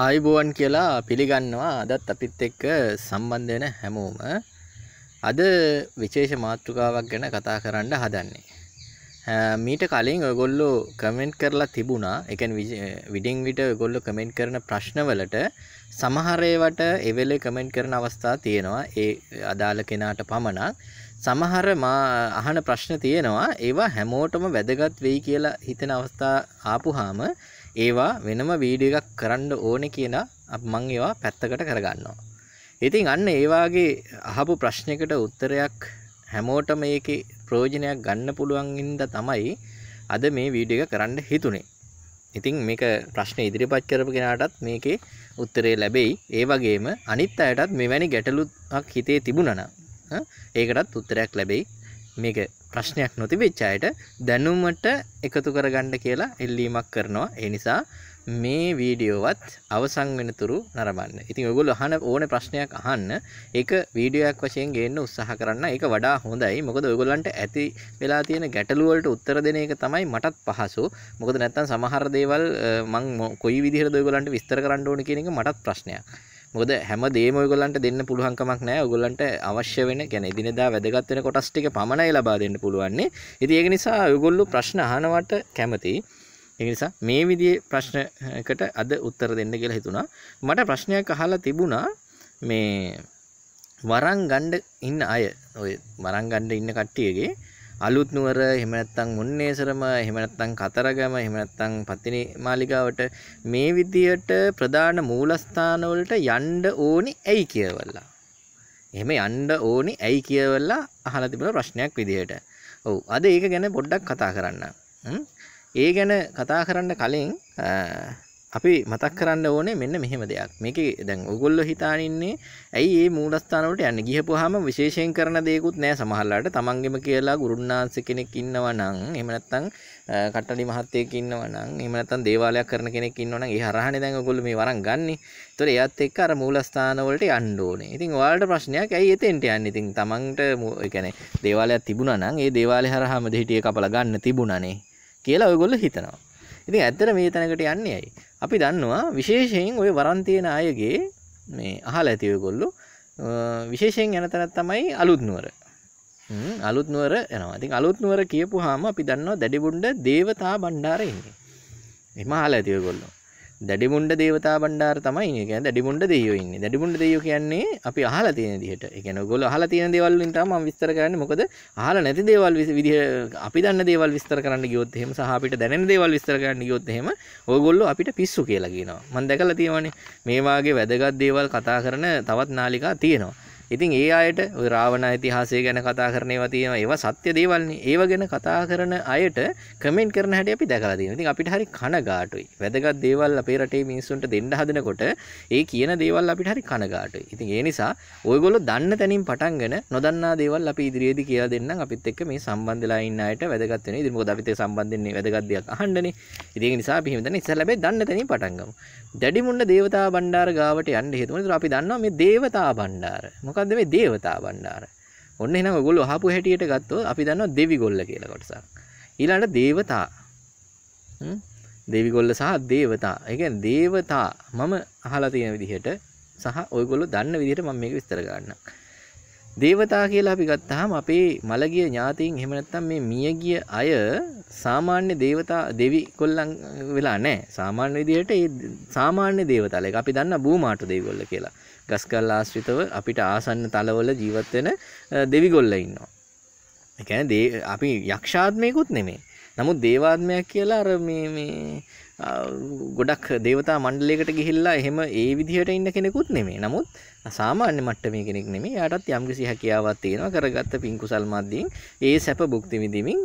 ආයිබුවන් කියලා පිළිගන්නවා අදත් අපිත් එක්ක සම්බන්ධ වෙන හැමෝම අද විශේෂ මාතෘකාවක් ගැන කතා කරන්න හදන්නේ. මීට කලින් ඔයගොල්ලෝ කමෙන්ට් කරලා තිබුණා. ඒ කියන්නේ විඩින් විට ඔයගොල්ලෝ කමෙන්ට් කරන ප්‍රශ්නවලට සමහර ඒවාට එවෙලේ කමෙන්ට් කරන අවස්ථා තියෙනවා. ඒ අදාළ කෙනාට පමණක්. සමහර මා අහන ප්‍රශ්න තියෙනවා. ඒවා හැමෝටම වැදගත් වෙයි කියලා හිතෙන අවස්ථා ආපුහාම ඒවා වෙනම වීඩියෝ එකක් කරන්න ඕනේ කියලා මම ඒවා පැත්තකට කරගන්නවා. ඉතින් අන්න ඒ වාගේ අහපු ප්‍රශ්නයකට උත්තරයක් හැමෝටම ඒකේ ප්‍රයෝජනයක් ගන්න පුළුවන් ඉඳ තමයි අද මේ වීඩියෝ එක කරන්න හිතුනේ. ඉතින් මේක ප්‍රශ්න ඉදිරිපත් කරපු කෙනාටත් මේකේ උත්තරේ ලැබෙයි. ඒ වගේම අනිත් අයටත් මෙවැනි ගැටලුක් හිතේ තිබුණා නම් ඒකටත් උත්තරයක් ලැබෙයි. මේක ප්‍රශ්නයක් නොතිබෙච්ච අයට දැනුමට එකතු කරගන්න කියලා එල්ලීමක් කරනවා. ඒ නිසා මේ වීඩියෝවත් අවසන් වෙනතුරු නරඹන්න. ඉතින් ඔයගොල්ලෝ අහන ඕනේ ප්‍රශ්නයක් අහන්න. ඒක වීඩියෝයක් වශයෙන් ගේන්න උත්සාහ කරන්න. ඒක වඩා හොඳයි. මොකද ඔයගොල්ලන්ට ඇති වෙලා තියෙන ගැටලු වලට උත්තර දෙන එක තමයි මටත් පහසු. මොකද නැත්තම් සමහර දේවල් මම කොයි විදිහටද ඔයගොල්ලන්ට විස්තර කරන්න ඕනේ කියන එක මටත් ප්‍රශ්නයක්. මොකද හැම දෙම ඔයගොල්ලන්ට දෙන්න පුළුවන් කමක් නැහැ. ඔයගොල්ලන්ට අවශ්‍ය වෙන يعني එදිනෙදා වැදගත් වෙන කොටස් ටික පමණයි ලබා දෙන්න පුළුවන්නේ. ඉතින් ඒක නිසා ඔයගොල්ලෝ ප්‍රශ්න අහනවට කැමතියි. ඒ නිසා මේ විදිහේ ප්‍රශ්නකට අද උත්තර දෙන්න කියලා හිතුණා. මට ප්‍රශ්නයක් අහලා තිබුණා මේ වරන් ගන්න ඉන්න අය ඔය වරන් ගන්න ඉන්න කට්ටියගේ අලුත් නුවර එහෙම නැත්නම් මුන්නේසරම එහෙම නැත්නම් කතරගම එහෙම නැත්නම් පතිනි මාලිගාවට මේ විදියට ප්‍රධාන මූලස්ථාන වලට යන්න ඕනි ඇයි කියවලා. එහෙම යන්න ඕනි ඇයි කියවලා අහලා තිබුණ ප්‍රශ්නයක් විදියට. ඔව් අද ඒක ගැන පොඩ්ඩක් කතා කරන්න. ඒ ගැන කතා කරන්න කලින් අපි මතක් කරන්න ඕනේ මෙන්න මෙහෙම දෙයක්. මේකේ දැන් ඔයගොල්ලෝ හිතාන ඉන්නේ ඇයි මේ මූලස්ථාන වලට යන්නේ ගිහපුවාම විශේෂයෙන් කරන දේකුත් නැහැ සමහරලාට. තමන්ගෙම කියලා ගුරුන්නාන්ස කෙනෙක් ඉන්නවා නම් එහෙම නැත්නම් කට්ටලි මහත්තයෙක් ඉන්නවා නම් එහෙම නැත්නම් දේවාලයක් කරන කෙනෙක් ඉන්නවා නම් ඒ හරහානේ දැන් ඔයගොල්ලෝ මේ වරන් ගන්නෙ. ඒතකොට එයාත් එක්ක අර මූලස්ථාන වලට යන්න ඕනේ. ඉතින් ඔයාලට ප්‍රශ්නයක් ඇයි එතෙන්ට යන්නේ? ඉතින් තමන්ට ඒ කියන්නේ දේවාලයක් තිබුණා නම් ඒ දේවාලේ හරහාම දෙහිටිය කපලා ගන්න තිබුණානේ කියලා ඔයගොල්ලෝ හිතනවා. ඉතින් ඇත්තට මේ තැනකට යන්නේ ඇයි? අපි දන්නවා විශේෂයෙන් ওই වරන්තියන අයගේ මේ අහලා ඇති ඔයගොල්ලෝ විශේෂයෙන් යන තැනක් තමයි අලුත් නුවර. හ්ම් අලුත් නුවර යනවා. ඉතින් අලුත් නුවර කියපුවාම අපි දන්නවා දැඩිබුණ්ඩ දේවතා බණ්ඩාරේ ඉන්නේ. එහෙම අහලා ඇති ඔයගොල්ලෝ. දැඩිමුණ්ඩ දේවතා බණ්ඩාර තමයි ඉන්නේ. ඒ කියන්නේ දැඩිමුණ්ඩ දෙයියෝ ඉන්නේ. දැඩිමුණ්ඩ දෙයියෝ කියන්නේ අපි අහලා තියෙන විදිහට. ඒ කියන්නේ ඔයගොල්ලෝ අහලා තියෙන දේවල් වලින් තමයි මම විස්තර කරන්නේ. මොකද අහලා නැති දේවල් විදිහ අපි දන්න දේවල් විස්තර කරන්න ගියොත් එහෙම සහ අපිට දැනෙන දේවල් විස්තර කරන්න ගියොත් එහෙම ඔයගොල්ලෝ අපිට පිස්සු කියලා කියනවා. මම දැකලා තියෙනවානේ. මේ වාගේ වැදගත් දේවල් කතා කරන තවත් නාලිකා තියෙනවා. ඉතින් ඒ අයට රාවණ ඉතිහාසය ගැන කතා කරනය වතියම ඒව සත්‍ය දේවල්න්නේ ඒව ගැන කතා කරන අයට කමෙන්ට කරන හැට අපි දැකලා තියෙන ඉතින් අපිට හරි කනගාටුයි වැදගත් දේවල් අපේ රටේ මිනිස්සුන්ට දෙන්න හදනකොට ඒ කියන දේවල් අපිට හරි කනගාටුයි ඉතින් ඒ නිසා ඔයගොල්ලෝ දන්න තැනින් පටන්ගෙන නොදන්නා දේවල් අපි ඉදිරියේදී කියලා දෙන්නම් අපිත් එක්ක මේ සම්බන්ධලා ඉන්න අයට වැදගත් වෙනවා ඉතින් මොකද අපිත් එක්ක සම්බන්ධ වෙන්නේ වැදගත් දෙයක් අහන්නනේ ඉතින් ඒ නිසා අපි හිමදන්නේ ඉස්සෙල්ලා හැබැයි දන්න තැනින් පටන් ගමු දැඩිමුන්න දේවතා බණ්ඩාර ගාවට යන්න හේතුව නිසා අපි දන්නවා මේ දේවතා බණ්ඩාර. මොකද්ද මේ දේවතා බණ්ඩාර? ඔන්න එහෙනම් ඔයගොල්ලෝ අහපු හැටියට ගත්තොත් අපි දන්නවා දෙවිගොල්ල කියලා කොටසක්. ඊළඟට දේවතා. හ්ම් දෙවිගොල්ල සහ දේවතා. ඒ කියන්නේ දේවතා මම අහලා තියෙන විදිහට සහ ඔයගොල්ලෝ දන්න විදිහට මම මේක විස්තර කරන්නම්. දේවතා කියලා අපි ගත්තාම අපේ මළගිය ඥාතීන් එහෙම නැත්නම් මේ මියගිය අය සාමාන්‍ය දේවතා දෙවි කොල්ලන් වෙලා නැහැ. සාමාන්‍ය විදිහට ඒ සාමාන්‍ය දේවතාලා. ඒක අපි දන්නා බූමාටු දෙවිගොල්ල කියලා. ගස්කල් ආශ්‍රිතව අපිට ආසන්න තලවල ජීවත් වෙන දෙවිගොල්ල ඉන්නවා. ඒ කියන්නේ අපි යක්ෂාත්මේකුත් නෙමෙයි. නමුත් දේවාත්මයක් කියලා අර මේ මේ ගොඩක් දේවතා මණ්ඩලයකට ගිහිල්ලා එහෙම ඒ විදිහට ඉන්න කෙනෙකුත් නෙමෙයි. නමුත් සාමාන්‍ය මට්ටමේ කෙනෙක් නෙමෙයි. එයාටත් යම්කිසි හැකියාවක් තියෙනවා. කරගත්ත පින් කුසල් මැදින් ඒ සැප භුක්ති විඳින්මින්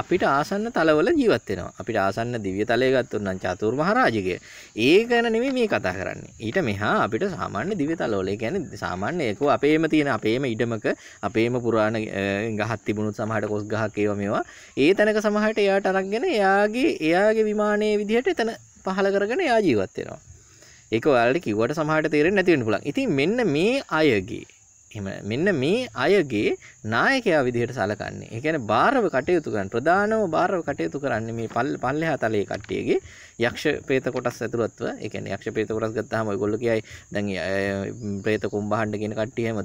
අපිට ආසන්න තලවල ජීවත් වෙනවා. අපිට ආසන්න දිව්‍ය තලය ගත්තොත් නම් චතුර්මහරජගේ. ඒ ගැන නෙමෙයි මේ කතා කරන්නේ. ඊට මෙහා අපිට සාමාන්‍ය දිව්‍ය තලවල. ඒ කියන්නේ සාමාන්‍ය ඒකෝ අපේම තියෙන අපේම ඉඩමක අපේම පුරාණ ගහක් තිබුණොත් සමහරට කොස් ගහක් ඒවා මේවා. ඒ තැනක සමහරට එයා එයාට අරක්ගෙන එයාගේ එයාගේ විමානය විදිහට එතන පහළ කරගෙන යා ජීවත්වෙනවා ඒක ඔයාලට කිවට සමහට තේරෙන් නැතිවෙන පුලන් ඉතින් මෙන්න මේ අයගේ එම මෙන්න මේ අයගේ නායකයා විදිහට සලකන්නේ. ඒ කියන්නේ බාරව කටයුතු කරන ප්‍රධානම බාරව කටයුතු කරන්නේ මේ පල්ලෙහා තලයේ කට්ටියගේ යක්ෂ ප්‍රේත කොටස් ඇතුළත්ව. ඒ කියන්නේ යක්ෂ ප්‍රේත කොටස් ගත්තාම ඔයගොල්ලෝ කියයි දැන් ප්‍රේත කුම්භහණ්ඩ කියන කට්ටිය හැම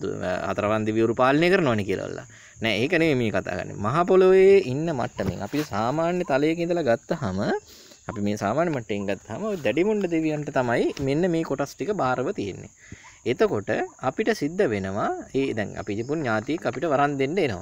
හතරවන් දිවිවරු පාලනය කරනවනේ කියලාලා. නෑ ඒක නෙමෙයි මේ කතා කරන්නේ. මහ පොළොවේ ඉන්න මට්ටමින් අපි සාමාන්‍ය තලයක ඉඳලා ගත්තාම අපි මේ සාමාන්‍ය මට්ටමින් ගත්තාම ওই දැඩි මුණ්ඩ දෙවියන්ට තමයි මෙන්න මේ කොටස් ටික බාරව තියෙන්නේ. එතකොට අපිට සිද්ධ වෙනවා ඒ දැන් අපි ජපුන් ඥාතියෙක් අපිට වරන් දෙන්න එනවා.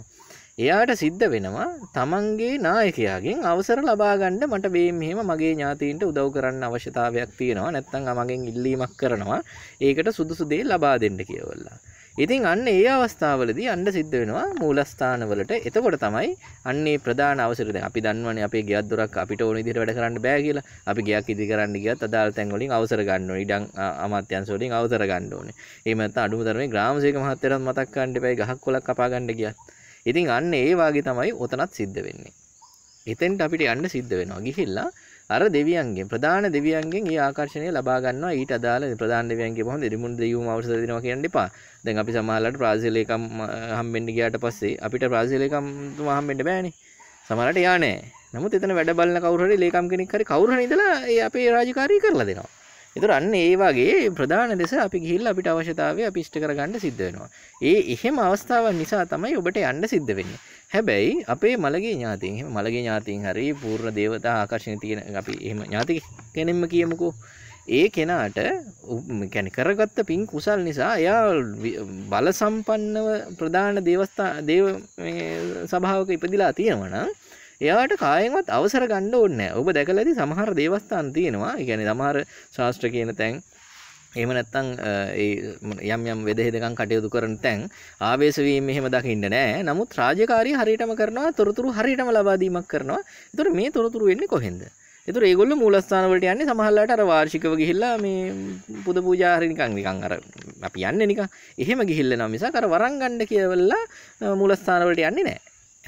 එයාට සිද්ධ වෙනවා තමන්ගේ නායකයාගෙන් අවසර ලබා ගන්න මට මේ මෙහෙම මගේ ඥාතීන්ට උදව් කරන්න අවශ්‍යතාවයක් තියෙනවා නැත්නම් මගෙන් ඉල්ලීමක් කරනවා ඒකට සුදුසු දේ ලබා දෙන්න කියලා. ඉතින් අන්න ඒ අවස්ථාවලදී අන්න සිද්ධ වෙනවා මූලස්ථානවලට. එතකොට තමයි අන්නේ ප්‍රධාන අවසර දැන් අපි දන්නවනේ අපේ ගෙයක් දොරක් අපිට ඕන විදිහට වැඩ කරන්න බෑ කියලා. අපි ගෙයක් ඉදි කරන්න ගියත් අදාළ තැන් වලින් අවසර ගන්න ඕනේ. ඉඩම් අමාත්‍යාංශ වලින් අවසර ගන්න ඕනේ. එහෙම නැත්නම් අඩුම තරමේ ග්‍රාමසේක මහත්තයාට මතක් කරන්න එපා ගහක් කොලක් කපා ගන්න ගියත්. ඉතින් අන්න ඒ වාගේ තමයි ඔතනත් සිද්ධ වෙන්නේ. එතෙන්ට අපිට යන්න සිද්ධ වෙනවා. ගිහිල්ලා අර දෙවියන්ගෙන් ප්‍රධාන දෙවියන්ගෙන් ඒ ආකර්ෂණය ලබා ගන්නවා ඊට අදාළ ප්‍රධාන දෙවියන්ගේ කොහොමද ඉරිමුණු දෙවියෝම අවශ්‍ය දෙනවා කියන්න එපා. දැන් අපි සමහරවිට බ්‍රාසීල එකම් හම්බෙන්න ගියාට පස්සේ අපිට බ්‍රාසීල එකම් තුමා හම්බෙන්න බෑනේ. සමහරවිට යා නෑ. නමුත් එතන වැඩ බලන කවුරු හරි ලේකම් කෙනෙක් හරි කවුරු හරි ඉඳලා ඒ අපේ රාජකාරී කරලා දෙනවා. ඉතුර අන්න ඒ වගේ ප්‍රධාන දෙස අපි ගිහිල් අපිට අවශ්‍යතාවය අපි ඉෂ්ට කරගන්න සිද්ධ වෙනවා. ඒ එහෙම අවස්ථාවන් නිසා තමයි ඔබට යන්න සිද්ධ වෙන්නේ. හැබැයි අපේ මළගේ ඥාතීන් එහෙම මළගේ ඥාතීන් හරි පූර්ණ දේවතා ආකර්ෂණ තියෙන අපි එහෙම ඥාති කෙනෙක්ම කියමුකෝ ඒ කෙනාට يعني කරගත්ත පින් කුසල් නිසා එයා බල සම්පන්නව ප්‍රධාන දේවස්ථා දේව සභාවක ඉපදිලා තියෙනවා නම් එයාට කායෙන්වත් අවසර ගන්න ඕනේ ඔබ දැකලා ඇති සමහර දේවස්ථාන තියෙනවා. ඒ කියන්නේ සමහර ශාස්ත්‍ර කියන තැන් එහෙම නැත්තම් ඒ යම් යම් වෙදෙහෙදකම් කටයුතු කරන තැන් ආවේශ වීම එහෙම දකින්න නෑ. නමුත් රාජකාරී හරියටම කරනවා, තොරතුරු හරියටම ලබා දීමක් කරනවා. ඒතර මේ තොරතුරු වෙන්නේ කොහෙන්ද? ඒතර ඒගොල්ල මූලස්ථාන වලට යන්නේ සමහරලාට අර වාර්ෂිකව ගිහිල්ලා මේ පුද පූජා හරි නිකන් නිකන් අර අපි යන්නේ නිකන්. එහෙම ගිහිල්ලා නම් මිසක් අර වරන් ගන්න කියලා මූලස්ථාන වලට යන්නේ නෑ.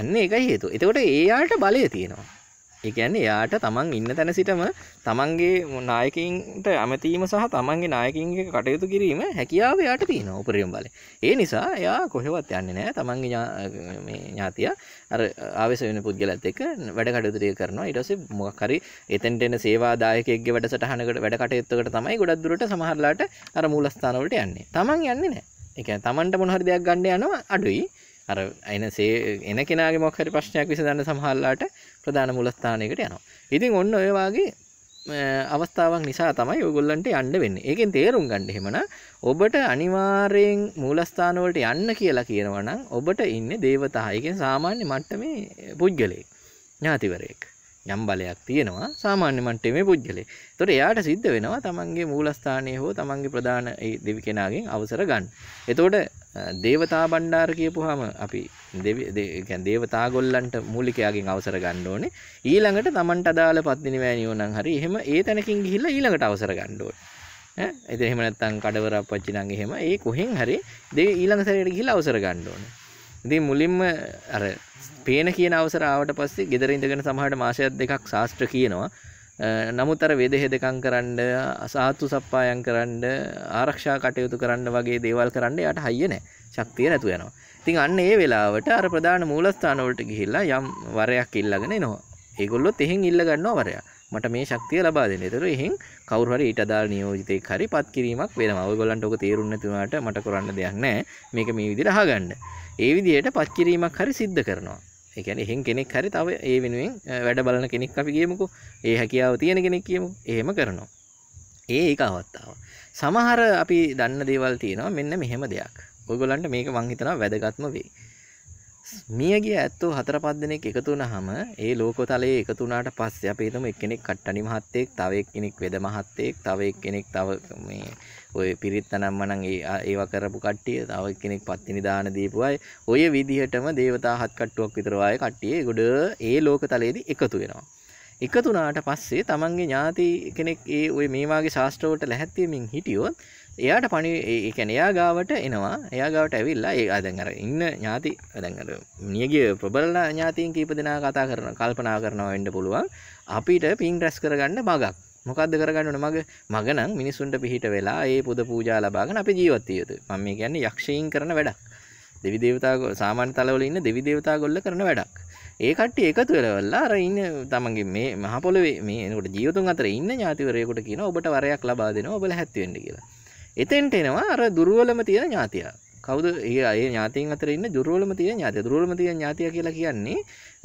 ඇන්න එකයි හේතු එතකොට ඒයාට බලය තියෙනවා එකන්නේ යාට තමන් ඉන්න තැන සිටම තමන්ගේ නායකින්ට ඇමතීම සහ තමන්ගේ නායකින්ගේ කටයුතු කිරීම හැකියාව යාට තියෙන උපරියම් බල ඒ නිසා එයා කොහෙවත් යන්නේ නෑ තමන්ගේ ඥාතිය අර ආවස වෙන පුද්ගලත් එක වැඩ කටයුතුය කරනවා ඉටස මොකරි එතැන්ට එන සේවාදායකගේ වැඩ සටහනකට වැඩ කටයුත්තකට තමයි ගොඩක් දුරට සමහරලාට අර මූලස්ථානවලට යන්නේ තමන් යන්නේ නෑ එක තමන්ට මොහරි දෙයක් ගණ්ඩ යනවා අඩුයි අර අයින සේ එන කෙනගේ මොක්හරි ප්‍රශ්නයක් විසඳන්න සමහල්ලාට ප්‍රධාන මුලස්ථානයකට යනවා ඉතින් ඔන්න ඔයවාගේ අවස්ථාවක් නිසා තමයි ඔයගොල්ලන්ට යන්න වෙන්නේ. ඒකෙන් තේරුම් ගන්න එහෙමනම් ඔබට අනිවාර්යෙන් මූලස්ථාන වලට යන්න කියලා කියනවා නම් ඔබට ඉන්නේ దేవතා. ඒකෙන් සාමාන්‍ය මට්ටමේ පුජ්‍යලෙක්. ඥාතිවරයෙක්. යම් බලයක් තියෙනවා සාමාන්‍ය මට්ටමේ පුජ්‍යලෙක්. ඒතොර එයාට සිද්ධ වෙනවා තමන්ගේ මූලස්ථානයේ හෝ තමන්ගේ ප්‍රධාන දෙවි කෙනාගෙන් අවසර ගන්න. එතකොට දේවතා බණ්ඩාර කියපුවාම අපි දේවතා ගොල්ලන්ට මූලිකයාගෙන් අවසර ගන්න ඕනේ. ඊළඟට Tamanට අදාළ පත්දිනවෑනියෝ නම් හරි එහෙම ඒ තැනකින් ගිහිල්ලා ඊළඟට අවසර ගන්න ඕනේ. ඈ ඉතින් එහෙම නැත්නම් කඩවර අපච්චි නම් එහෙම ඒ කොහෙන් හරි දෙවි ඊළඟ සැරේට ගිහිල්ලා අවසර ගන්න ඕනේ. ඉතින් මුලින්ම අර පේන කියන අවසර ආවට පස්සේ ගෙදර ඉඳගෙන සමහරට මාසයක් දෙකක් ශාස්ත්‍ර කියනවා නමුතර වෙදහෙදකං කරන්න අසාත්තු සප්පායන් කරන්න ආරක්ෂා කටයුතු කරන්න වගේ දේවල් කරන්න යට හයියන ශක්තිය නැතු යනවා තින් අන්න ඒ වෙලාවට අර ප්‍රධාන මූලස්ථානවලට ගිහිල්ලා යම් වරයක් ඉල්ලගෙන නවා ඒගොල්ලොත් එහෙන් ඉල්ලගන්නවා වරයා මට මේ ශක්තිය ලබා දෙන්න. ඒතර එහෙන් කවුරු හරි ඊට අදාළ නියෝජිතෙක් හරි පත් කිරීමක් වෙනවා. ඔයගොල්ලන්ට ඔක තේරුන්නේ නැති වුණාට මට කරන්න දෙයක් නැහැ. මේක මේ විදිහට අහගන්න. ඒ විදිහට පත් කිරීමක් හරි සිද්ධ කරනවා. ඒ කියන්නේ එහෙන් කෙනෙක් හරි තව ඒ වෙනුවෙන් වැඩ බලන කෙනෙක් අපි කියමුකෝ. ඒ හැකියාව තියෙන කෙනෙක් කියමු. එහෙම කරනවා. ඒ ඒක අවස්ථාව. සමහර අපි දන්න දේවල් තියෙනවා මෙන්න මෙහෙම දෙයක්. ඔයගොල්ලන්ට මේක මං හිතනවා වැදගත්ම වෙයි. මියගිය ඇත්තෝ හතර පස් දෙනෙක් එකතු වුණාම ඒ ලෝකතලයේ එකතු වුණාට පස්සේ අපි හිතමු එක්කෙනෙක් කට්ටණි මහත්තයෙක් තව එක්කෙනෙක් වෙද මහත්තයෙක් තව එක්කෙනෙක් තව මේ ඔය පිරිත් නම්මනම් ඒ ඒවා කරපු කට්ටිය තව එක්කෙනෙක් පත්තිනි දාන දීපු අය ඔය විදිහටම දේවතා හත් කට්ටුවක් විතර වාය කට්ටිය ගොඩ ඒ ලෝකතලයේදී එකතු වෙනවා එකතු වුණාට පස්සේ තමන්ගේ ඥාති කෙනෙක් ඒ ওই මේ වාගේ ශාස්ත්‍රවලට ලැහැත් වෙමින් හිටියොත් එයාට පණි එකැන එයා ගාවට එනවා එයා ගාවට ඇවිල්ලා ඒ අදැන් අර ඉන්න ඥාති අදැන්ර නියගේ ප්‍රබලලා ඥාතීන් කීප දෙනා කතා කරන කල්පනා කරනවා වෙන්න පුළුවන් අපිට පින් රැස් කරගන්න මගක් මොකක්ද කරගන්නන මග මගනම් මිනිසුන්ට පිහිට වෙලා ඒ පුද පූජා ලබාගෙන අපි ජීවත්තිය යුතු මම මේ කියන්නේ යක්ෂයන් කරන වැඩක් දෙවි දේවතාවෝ සාමාන්‍ය තලවල ඉන්න දෙවි දේවතා ගොල්ල කරන වැඩක් ඒ කට්ටිය එකතු වෙලා අර ඉන්න තමන්ගේ මේ මහ පොළොවේ මේ එනකොට ජීවතුන් අතර ඉන්න ඥාතිවරයෙකුට කියන ඔබට වරයක් ලබා දෙනවා ඔබලා හැත්ති වෙන්න කියලා එතෙන්ට එනවා අර දුර්වලම තියෙන ඥාතියා කවුද ඒ අය ඥාතීන් අතර ඉන්න දුර්වලම තියෙන ඥාතිය දුර්වලම තියෙන ඥාතිය කියලා කියන්නේ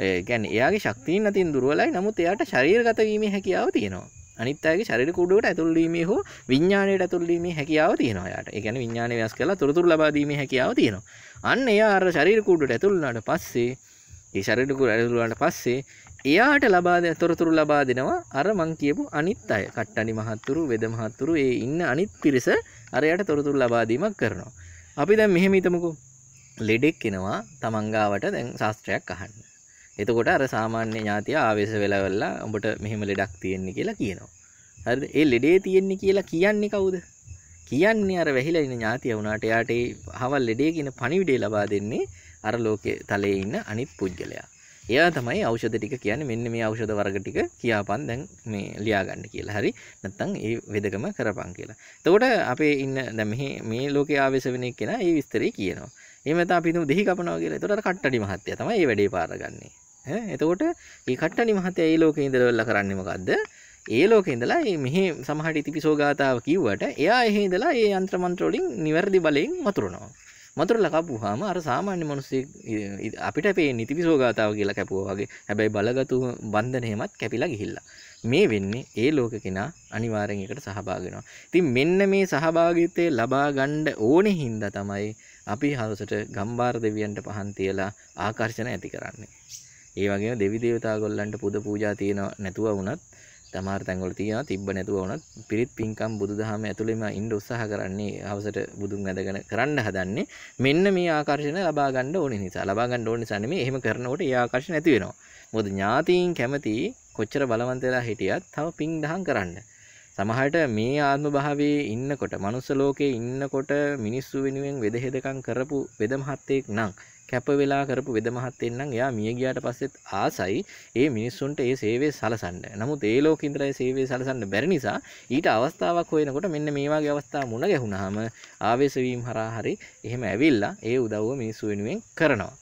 ඒ කියන්නේ එයාගේ ශක්තියින් අතින් දුර්වලයි නමුත් එයාට ශරීරගත වීමේ හැකියාව තියෙනවා අනිත් අයගේ ශරීර කුඩුවට ඇතුල් වීමේ හෝ විඥාණයට ඇතුල් වීමේ හැකියාව තියෙනවා එයාට. ඒ කියන්නේ විඥාණය වෙනස් කරලා තොරතුරු ලබා දීමේ හැකියාව තියෙනවා. අන්න එයා අර ශරීර කුඩුවට ඇතුල් වුණාට පස්සේ ඒ ශරණකුල ඇරදුලාට පස්සේ එයාට ලබා දෙන තොරතුරු ලබා දෙනවා අර මං කියපු අනිත් අය කට්ටනි මහත්තුරු වෙද මහත්තුරු ඒ ඉන්න අනිත් පිරිස අරයට තොරතුරු ලබා දීමක් කරනවා අපි දැන් මෙහෙම හිතමුකෝ ලෙඩෙක් එනවා තමන්ගාවට දැන් ශාස්ත්‍රයක් අහන්න එතකොට අර සාමාන්‍ය ඥාතිය ආවේශ වෙලා වෙලා උඹට මෙහෙම ලෙඩක් තියෙන්නේ කියලා කියනවා. හරිද? ඒ ලෙඩේ තියෙන්නේ කියලා කියන්නේ කවුද? කියන්නේ අර වැහිලා ඉන්න ඥාතිය වුණාට එයාට ඒ හවල් ලෙඩේ කියන පණිවිඩය ලබා දෙන්නේ අර ලෝකයේ තලයේ ඉන්න අනිත් පුද්ගලයා. එයා තමයි ඖෂධ ටික කියන්නේ මෙන්න මේ ඖෂධ වර්ග ටික කියාපන් දැන් මේ ලියා ගන්න කියලා. හරි. නැත්තම් ඒ වෙදකම කරපන් කියලා. එතකොට අපේ ඉන්න දැන් මෙහි මේ ලෝකයේ ආවේශ වෙන එක්කෙනා ඒ විස්තරය කියනවා. එහෙම නැත්නම් අපි හිතමු දෙහි කපනවා කියලා. එතකොට අර කට්ටඩි මහත්තයා තමයි මේ වැඩේ පාරගන්නේ. ඈ එතකොට මේ කට්ටඩි මහත්තයා ඒ ලෝකේ ඉඳලා කරන්නේ මොකද්ද? ඒ ලෝක ඉඳලා මෙහි සමහට ඉතිපිසෝගාතාව කිව්වට එයා එහෙ ඉඳලා ඒ යන්ත්‍රමන්ත්‍රෝලින් නිවැරදි බලයෙන් වතුරනවා මතුරල කපුහාම අර සාමාන්‍ය මනුස්සේ අපිට පේ නිතිපිසෝගාතාව කියලා කැපුවාගේ හැබැයි බලගතු බන්ධනයමත් කැපිලා ගිහිල්ලා මේ වෙන්නේ ඒ ලෝක කෙනා අනිවාරෙන් එකට සහභාගෙනවා ඉතින් මෙන්න මේ සහභාගිතය ලබා ගණ්ඩ ඕනෙ හින්දා තමයි අපි හවසට ගම්බාර දෙවියන්ට පහන් තියලා ආකර්ෂණ ඇති කරන්නේ ඒ වගේ දෙවි දේවතාගොල්ලන්ට පුද පූජා තියෙන නැතුව වුණත් සමහර තැන්වල තියෙනවා තිබ්බ නැතුව වුණත් පිරිත් පින්කම් බුදුදහම ඇතුළේම ඉන්න උත්සාහ කරන්නේ හවසට බුදුන් වැඳගෙන කරන්න හදන්නේ මෙන්න මේ ආකර්ෂණ ලබා ගන්න ඕනේ නිසා ලබා ගන්න ඕනේ නිසා නෙමෙයි එහෙම කරනකොට ඒ ආකර්ෂණ නැති වෙනවා මොකද ඥාතීන් කැමති කොච්චර බලවන්ත වෙලා හිටියත් තව පින් දහම් කරන්න සමහරට මේ ආත්ම භාවයේ ඉන්නකොට මනුස්ස ලෝකයේ ඉන්නකොට මිනිස්සු වෙනුවෙන් වෙදහෙදකම් කරපු වෙද මහත්තයෙක් නම් කැප වෙලා කරපු වෙද මහත්තයෙන් නම් එයා මිය ගියාට පස්සෙත් ආසයි ඒ මිනිස්සුන්ට ඒ සේවය සලසන්න. නමුත් ඒ ලෝකේ ඉඳලා ඒ සේවය සලසන්න බැරි නිසා ඊට අවස්ථාවක් හොයනකොට මෙන්න මේ වගේ අවස්ථා මුණ ගැහුනහම ආවේශ වීම හරහා හරි එහෙම ඇවිල්ලා ඒ උදව්ව මිනිස්සු වෙනුවෙන් කරනවා.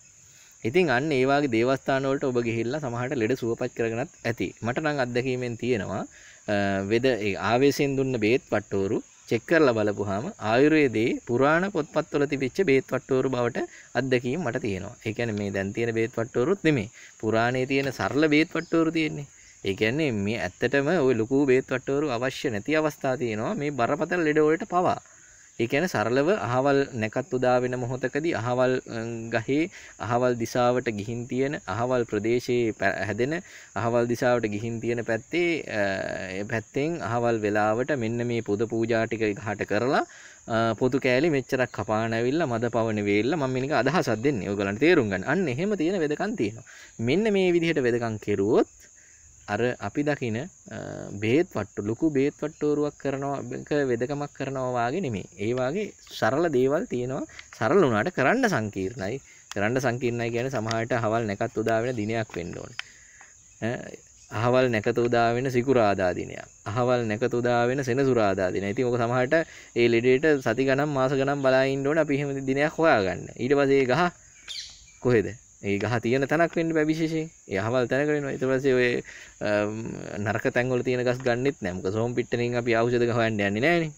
ඉතින් අන්න ඒ වගේ දේවස්ථාන වලට ඔබ ගිහිල්ලා සමහරට ලෙඩ සුවපත් කරගෙනත් ඇති. මට නම් අත්දැකීමෙන් තියෙනවා වෙද ආවේශයෙන් දුන්න බේත් පට්ටෝරු චෙක් කරලා බලපුවාම ආයුර්වේදයේ පුරාණ පොත්පත්වල තිබිච්ච බේත් වට්ටෝරු බවට අත්දැකීම් මට තියෙනවා. ඒ කියන්නේ මේ දැන් තියෙන බේත් වට්ටෝරුත් නෙමෙයි. පුරාණයේ තියෙන සරල බේත් වට්ටෝරු තියෙන්නේ. ඒ කියන්නේ මේ ඇත්තටම ওই ලොකු බේත් වට්ටෝරු අවශ්‍ය නැති අවස්ථා තියෙනවා මේ බරපතල ලෙඩ වලට පවා. ඒ කියන්නේ සරලව අහවල් නැකත් උදා වෙන මොහොතකදී අහවල් ගහේ අහවල් දිශාවට ගිහින් තියෙන අහවල් ප්‍රදේශයේ හැදෙන අහවල් දිශාවට ගිහින් තියෙන පැත්තේ ඒ පැත්තෙන් අහවල් වෙලාවට මෙන්න මේ පුද පූජා ටික ගහට කරලා පොතු කෑලි මෙච්චරක් කපාන ඇවිල්ලා මද පවන වෙල්ලා මම මේක අදහසක් දෙන්නේ. ඔයගලන්ට තේරුම් ගන්න. අන්න එහෙම තියෙන වෙදකම් තියෙනවා. මෙන්න මේ විදිහට වෙදකම් කෙරුවොත් අර අපි දකින බේත් වට්ට ලොකු බේත් වට්ටෝරුවක් කරනවා වෙදකමක් කරනවාගේ නෙමේ ඒවාගේ සරල දේවල් තියෙනවා සරල වුණට කරන්න සංකීර්ණයි කරන්න සංකීර්ණයි ගැන සමහට හවල් නැකත් උදාවෙන දිනයක් වෙන්ඩෝන අහවල් නැකත උදාවෙන සිකුරාදා දිනයක් අහවල් නැකත උදාවෙන සෙනසුරාදා දින ඇති ඕක සමහට ඒ ලෙඩට සති ගනම් මාස ගනම් බලායින්ඩෝන පිහෙම දිනයක් හොයාගන්න ඊට පසේ ගහ කොහෙද ඒ ගහ තියෙන තැනක් වෙන්න බැවිශේෂයෙන් ඒ අහවල් තැනක වෙනවා ඊට පස්සේ ඔය නරක තැන්වල තියෙන ගස් ගන්නෙත් නෑ මොකද සෝම් පිට්ටනින් අපි ආයුෂද ගහන්න යන්නේ නෑනේ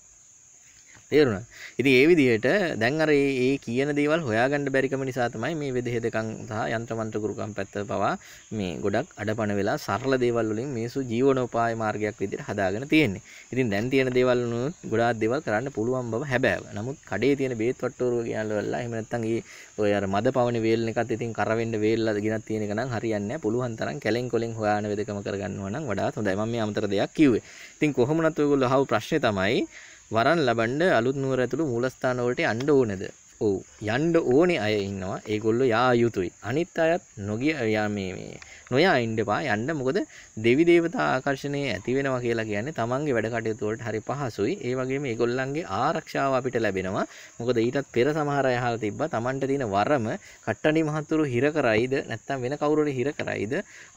තේරුණා. ඉතින් ඒ විදිහට දැන් අර ඒ කියන දේවල් හොයාගන්න බැරිකම නිසා තමයි මේ වෙදෙහෙ දෙකන් සහ යන්ත්‍ර මන්ත්‍ර ගුරුකම් පැත්ත පවා මේ ගොඩක් අඩපණ වෙලා සරල දේවල් වලින් මිනිස්සු ජීවනෝපාය මාර්ගයක් විදිහට හදාගෙන තියෙන්නේ. ඉතින් දැන් තියෙන දේවල් උනොත් ගොඩාක් දේවල් කරන්න පුළුවන් බව හැබෑව. නමුත් කඩේ තියෙන බේත් වට්ටෝරුව ගියනවලලා එහෙම නැත්නම් ඒ ඔය අර මද පවණ වේල්න එකත් ඉතින් කරවෙන්න වේල්ලා ගෙනත් තියෙන එක නම් හරියන්නේ නැහැ. පුළුවන් තරම් කැලෙන් කොලෙන් හොයාන වෙදකම කරගන්නවා නම් වඩාත් හොඳයි. මම මේ අමතර දෙයක් කිව්වේ. ඉතින් කොහොම නත් ඔයගොල්ලෝ අහව ප්‍රශ්නේ තමයි වරන් ලබන්න අලුත් නුවර ඇතුළු මූලස්ථාන වලට යන්න ඕනේද? ඔව්. යන්න ඕනේ අය ඉන්නවා. ඒගොල්ලෝ යා යුතුයි. අනිත් අයත් නොගිය යා මේ මේ නොයා ඉන්නවා යන්න මොකද දෙවි දේවතා ආකර්ෂණය ඇති වෙනවා කියලා කියන්නේ තමන්ගේ වැඩ කටයුතු වලට හරි පහසුයි ඒ වගේම ඒගොල්ලන්ගේ ආරක්ෂාව අපිට ලැබෙනවා මොකද ඊටත් පෙර සමහර අය අහලා තිබ්බා තමන්ට තියෙන වරම කට්ටඩි මහතුරු හිර කරයිද නැත්නම් වෙන කවුරු හිර කරයිද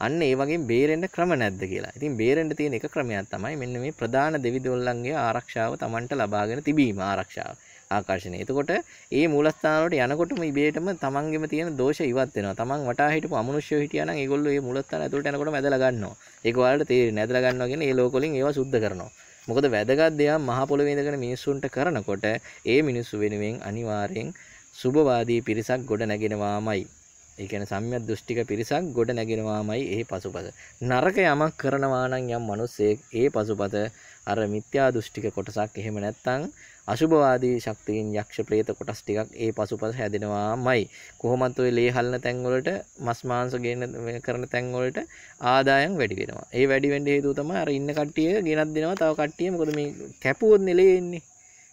අන්න ඒ වගේ බේරෙන්න ක්‍රම නැද්ද කියලා. ඉතින් බේරෙන්න තියෙන එක ක්‍රමයක් තමයි මෙන්න මේ ප්‍රධාන දෙවිදොල්ලන්ගේ ආරක්ෂාව Tamanට ලබාගෙන තිබීම ආරක්ෂාව. ආකර්ශණය. එතකොට ඒ මූලස්ථානවලට යනකොටම ඉබේටම තමන්ගෙම තියෙන දෝෂ ඉවත් වෙනවා. තමන් වටා හිටපු අමනුෂ්‍යයෝ හිටියානම් ඒගොල්ලෝ මේ මූලස්ථාන ඇතුළට යනකොටම ඇදලා ගන්නවා. ඒක ඔයාලට තේරෙන්නේ. ඇදලා ගන්නවා කියන්නේ ඒ ලෝකවලින් ඒවා සුද්ධ කරනවා. මොකද වැදගත් දෙයක් මහ පොළොවේ ඉඳගෙන මිනිස්සුන්ට කරනකොට ඒ මිනිස්සු වෙනුවෙන් අනිවාර්යෙන් සුභවාදී පිරිසක් ගොඩ නැගෙනවාමයි. ඒ කියන්නේ සම්‍යක් දෘෂ්ටික පිරිසක් ගොඩ නැගෙනවාමයි එහි පසුපස. නරක යමක් කරනවා නම් යම් මිනිසෙක් ඒ පසුපස අර මිත්‍යා දෘෂ්ටික කොටසක් එහෙම නැත්නම් අසුභවාදී ශක්තියින් යක්ෂ ප්‍රේත කොටස් ටිකක් ඒ පසුපස හැදෙනවාමයි. කොහොමත් ඔය ලේ හලන තැන් වලට මස් මාංශ ගේන කරන තැන් වලට ආදායම් වැඩි වෙනවා. ඒ වැඩි වෙන්න හේතුව තමයි අර ඉන්න කට්ටිය ගෙනත් දෙනවා තව කට්ටිය මොකද මේ කැපුවොත් නෙලේ එන්නේ.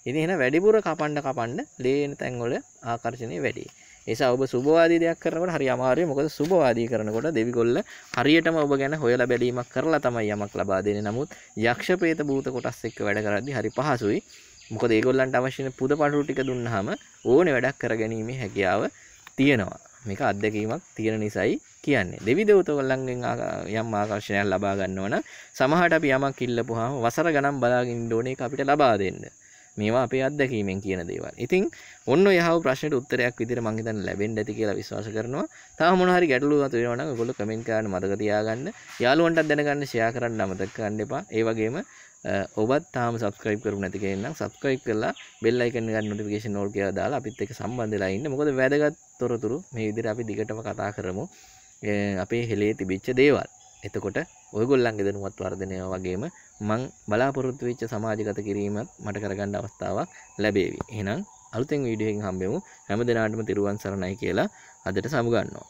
ඉතින් එහෙනම් වැඩිපුර කපන්න කපන්න ලේ එන තැන් වල ආකර්ෂණය වැඩි. නිසා ඔබ සුභවාදී දෙයක් කරනකොට හරි අමාරුයි. මොකද සුභවාදී කරනකොට දෙවිගොල්ල හරියටම ඔබ ගැන හොයලා බැලීමක් කරලා තමයි යමක් ලබා දෙන්නේ. නමුත් යක්ෂ ප්‍රේත භූත කොටස් එක්ක වැඩ කරද්දී හරි පහසුයි. මොකද ඒගොල්ලන්ට අවශ්‍යන පුද පටු ටික දුන්නහම ඕනේ වැඩක් කරගැනීමේ හැකියාව තියෙනවා මේක අත්දැකීමක් තියෙන නිසයි කියන්නේ දෙවිදවත ඔල්ලන්ගෙන් යම් ආකර්ශණයක් ලබා ගන්න ඕන සමහට අපි යමක් ඉල්ලපුහම වසර ගනම් බලාගින් ඩෝන එක අපිට ලබා දෙන්න මේවා අපේ අත්දැකීමෙන් කියන දේවල්. ඉතින් ඔන්න යහ ප්‍රශ්නට උත්තරයක් විදිහට මම හිතන්නේ ලැබෙන්න ඇති කියලා විශ්වාස කරනවා. තව මොන හරි ගැටලුවක් තියෙනවා නම් ඔයගොල්ලෝ කමෙන්ට් කරන්න මතක තියාගන්න. යාළුවන්ටත් දැනගන්න ෂෙයා කරන්න අමතක කරන්න එපා. ඒ වගේම ඔබත් තාම සබස්ක්‍රයිබ් කරු නැති කෙනෙක් නම් සබස්ක්‍රයිබ් කරලා බෙල් අයිකන් එක නොටිෆිකේෂන් ඕල් කියලා දාලා අපිත් එක්ක සම්බන්ධ වෙලා ඉන්න. මොකද වැදගත් තොරතුරු මේ විදිහට අපි දිගටම කතා කරමු. අපේ හෙලේ තිබිච්ච දේවල්. එතකොට ඔයගොල්ලන්ගේ දැනුමත් වර්ධනය වගේම මං බලාපොරොත්තු වෙච්ච සමාජගත කිරීමත් මට කරගන්න අවස්ථාවක් ලැබේවි. එහෙනම් අලුතෙන් වීඩියෝ එකකින් හම්බෙමු. හැම දිනාටම තිරුවන් සරණයි කියලා අදට සමුගන්නවා.